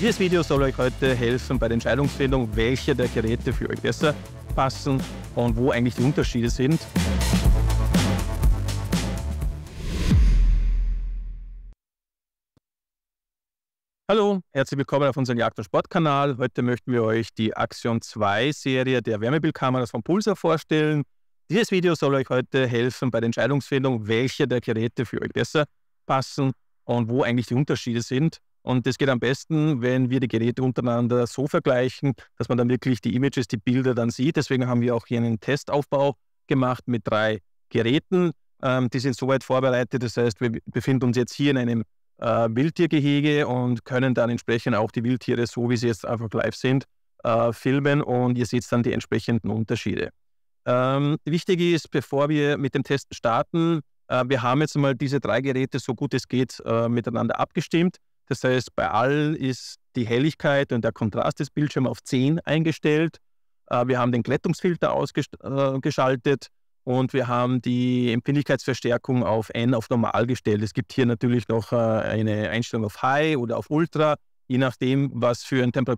Dieses Video soll euch heute helfen bei der Entscheidungsfindung, welche der Geräte für euch besser passen und wo eigentlich die Unterschiede sind. Hallo, herzlich willkommen auf unserem Jagd- und Sportkanal. Heute möchten wir euch die Axion 2 Serie der Wärmebildkameras von Pulsar vorstellen. Dieses Video soll euch heute helfen bei der Entscheidungsfindung, welche der Geräte für euch besser passen und wo eigentlich die Unterschiede sind. Und das geht am besten, wenn wir die Geräte untereinander so vergleichen, dass man dann wirklich die Images, die Bilder dann sieht. Deswegen haben wir auch hier einen Testaufbau gemacht mit drei Geräten. Ähm, die sind soweit vorbereitet. Das heißt, wir befinden uns jetzt hier in einem äh, Wildtiergehege und können dann entsprechend auch die Wildtiere, so wie sie jetzt einfach live sind, äh, filmen und ihr seht dann die entsprechenden Unterschiede. Ähm, wichtig ist, bevor wir mit dem Test starten, äh, wir haben jetzt mal diese drei Geräte so gut es geht äh, miteinander abgestimmt. Das heißt, bei allen ist die Helligkeit und der Kontrast des Bildschirms auf 10 eingestellt. Äh, wir haben den Glättungsfilter ausgeschaltet äh, und wir haben die Empfindlichkeitsverstärkung auf N auf normal gestellt. Es gibt hier natürlich noch äh, eine Einstellung auf High oder auf Ultra, je nachdem, was für ein Temper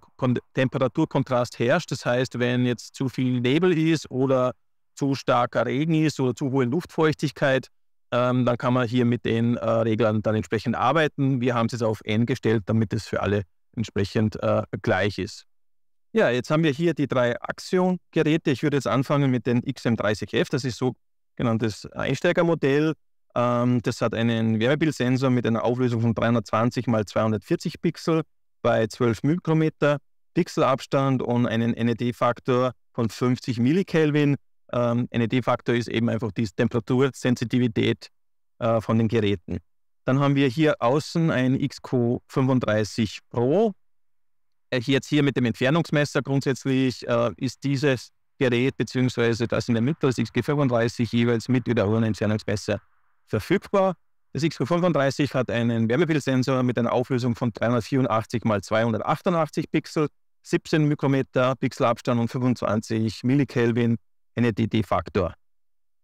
Temperaturkontrast herrscht. Das heißt, wenn jetzt zu viel Nebel ist oder zu starker Regen ist oder zu hohe Luftfeuchtigkeit, ähm, dann kann man hier mit den äh, Reglern dann entsprechend arbeiten. Wir haben es jetzt auf N gestellt, damit es für alle entsprechend äh, gleich ist. Ja, jetzt haben wir hier die drei Axion-Geräte. Ich würde jetzt anfangen mit dem XM30F. Das ist sogenanntes Einsteigermodell. Ähm, das hat einen Wärmebildsensor mit einer Auflösung von 320 x 240 Pixel bei 12 Mikrometer Pixelabstand und einen NED-Faktor von 50 Millikelvin. Ähm, NED-Faktor ist eben einfach die Temperatursensitivität äh, von den Geräten. Dann haben wir hier außen ein XQ35 Pro. Äh, jetzt hier mit dem Entfernungsmesser grundsätzlich äh, ist dieses Gerät beziehungsweise das in der Mitte, das XQ35, jeweils mit oder Entfernungsmesser verfügbar. Das XQ35 hat einen Wärmebildsensor mit einer Auflösung von 384 x 288 Pixel, 17 Mikrometer Pixelabstand und 25 Millikelvin NADD-Faktor.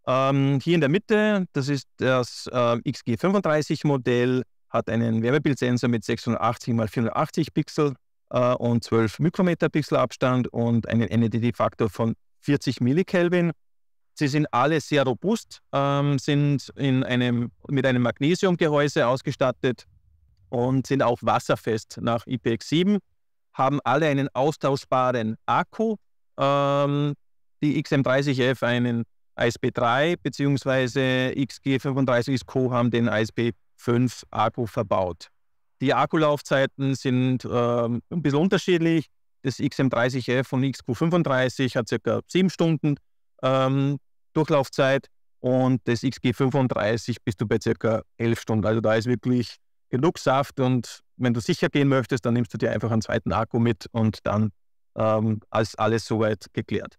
Ähm, hier in der Mitte, das ist das äh, XG35-Modell, hat einen Wärmebildsensor mit 680 x 480 Pixel äh, und 12 Mikrometer Pixel Abstand und einen NADD-Faktor von 40 Millikelvin. Sie sind alle sehr robust, ähm, sind in einem, mit einem Magnesiumgehäuse ausgestattet und sind auch wasserfest nach IPX7, haben alle einen austauschbaren Akku, ähm, die XM30F einen ISP3 bzw. XG35 ist Co haben den ISP5 Akku verbaut. Die Akkulaufzeiten sind äh, ein bisschen unterschiedlich. Das XM30F und XQ35 hat ca. 7 Stunden ähm, Durchlaufzeit und das XG35 bist du bei ca. 11 Stunden. Also da ist wirklich genug Saft und wenn du sicher gehen möchtest, dann nimmst du dir einfach einen zweiten Akku mit und dann ähm, ist alles soweit geklärt.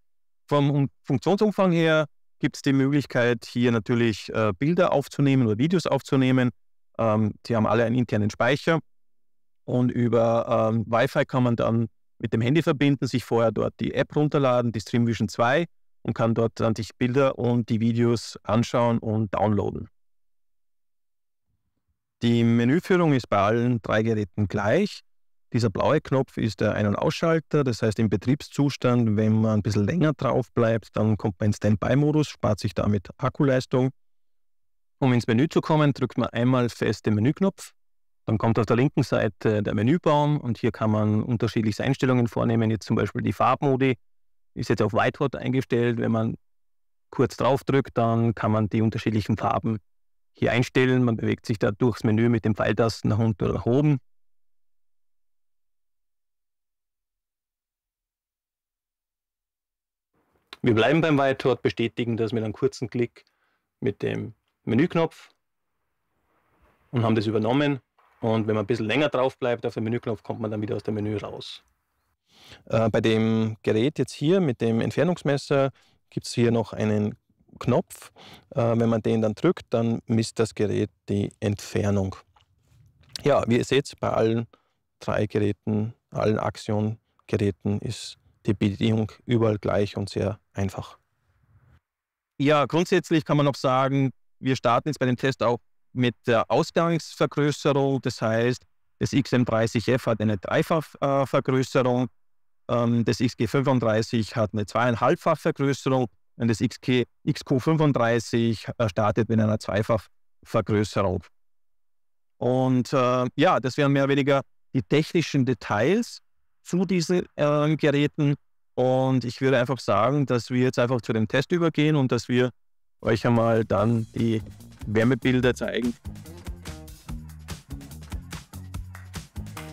Vom Funktionsumfang her gibt es die Möglichkeit, hier natürlich äh, Bilder aufzunehmen oder Videos aufzunehmen. Ähm, die haben alle einen internen Speicher und über ähm, Wi-Fi kann man dann mit dem Handy verbinden, sich vorher dort die App runterladen, die Streamvision 2 und kann dort dann sich Bilder und die Videos anschauen und downloaden. Die Menüführung ist bei allen drei Geräten gleich. Dieser blaue Knopf ist der Ein- und Ausschalter, das heißt im Betriebszustand, wenn man ein bisschen länger drauf bleibt, dann kommt man in Standby-Modus, spart sich damit Akkuleistung. Um ins Menü zu kommen, drückt man einmal fest den Menüknopf. Dann kommt auf der linken Seite der Menübaum und hier kann man unterschiedliche Einstellungen vornehmen. Jetzt zum Beispiel die Farbmodi ist jetzt auf Whiteboard eingestellt. Wenn man kurz drauf drückt, dann kann man die unterschiedlichen Farben hier einstellen. Man bewegt sich da durchs Menü mit dem Pfeiltasten nach unten oder nach oben. Wir bleiben beim Whiteboard, bestätigen das mit einem kurzen Klick mit dem Menüknopf und haben das übernommen. Und wenn man ein bisschen länger drauf bleibt auf dem Menüknopf, kommt man dann wieder aus dem Menü raus. Äh, bei dem Gerät jetzt hier mit dem Entfernungsmesser gibt es hier noch einen Knopf. Äh, wenn man den dann drückt, dann misst das Gerät die Entfernung. Ja, wie ihr seht, bei allen drei Geräten, allen Axion-Geräten ist die Bedienung überall gleich und sehr einfach. Ja, grundsätzlich kann man noch sagen, wir starten jetzt bei dem Test auch mit der Ausgangsvergrößerung. Das heißt, das XM30F hat eine Dreifachvergrößerung, ähm, das XG35 hat eine zweieinhalbfachvergrößerung und das XK, XQ35 äh, startet mit einer Zweifachvergrößerung. Und äh, ja, das wären mehr oder weniger die technischen Details zu diesen äh, Geräten. Und ich würde einfach sagen, dass wir jetzt einfach zu dem Test übergehen und dass wir euch einmal dann die Wärmebilder zeigen.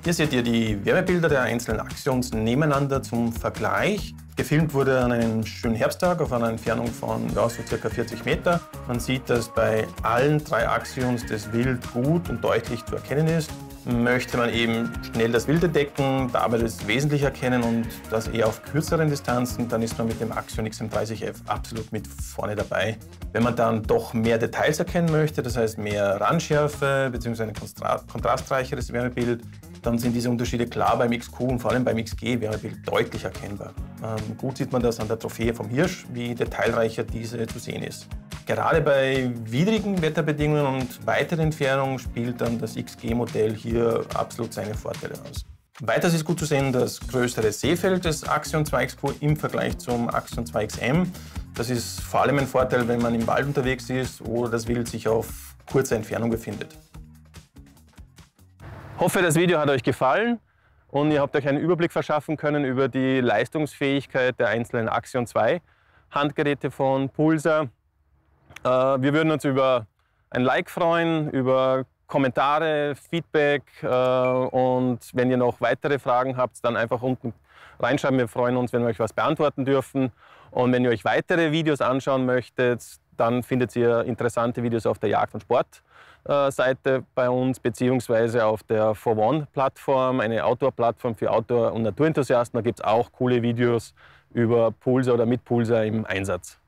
Hier seht ihr die Wärmebilder der einzelnen Axions nebeneinander zum Vergleich. Gefilmt wurde an einem schönen Herbsttag auf einer Entfernung von ja, so circa 40 Meter. Man sieht, dass bei allen drei Axions das Wild gut und deutlich zu erkennen ist möchte man eben schnell das Wild entdecken, dabei das wesentlich erkennen und das eher auf kürzeren Distanzen, dann ist man mit dem Axion XM30F absolut mit vorne dabei. Wenn man dann doch mehr Details erkennen möchte, das heißt mehr Randschärfe bzw. ein kontrastreicheres Wärmebild, dann sind diese Unterschiede klar beim XQ und vor allem beim XG-Wärmebild deutlich erkennbar. Ähm, gut sieht man das an der Trophäe vom Hirsch, wie detailreicher diese zu sehen ist. Gerade bei widrigen Wetterbedingungen und weiteren Entfernungen spielt dann das XG-Modell hier absolut seine Vorteile aus. Weiters ist gut zu sehen das größere Seefeld des Axion 2X-Q im Vergleich zum Axion 2XM. Das ist vor allem ein Vorteil, wenn man im Wald unterwegs ist oder das Wild sich auf kurzer Entfernung befindet. Hoffe, das Video hat euch gefallen und ihr habt euch einen Überblick verschaffen können über die Leistungsfähigkeit der einzelnen Axion 2 Handgeräte von Pulsar, äh, wir würden uns über ein Like freuen, über Kommentare, Feedback äh, und wenn ihr noch weitere Fragen habt, dann einfach unten reinschreiben. Wir freuen uns, wenn wir euch was beantworten dürfen. Und wenn ihr euch weitere Videos anschauen möchtet, dann findet ihr interessante Videos auf der Jagd- und Sportseite äh, bei uns, beziehungsweise auf der For One-Plattform, eine Outdoor-Plattform für Outdoor- und Naturenthusiasten. Da gibt es auch coole Videos über Pulser oder mit Pulser im Einsatz.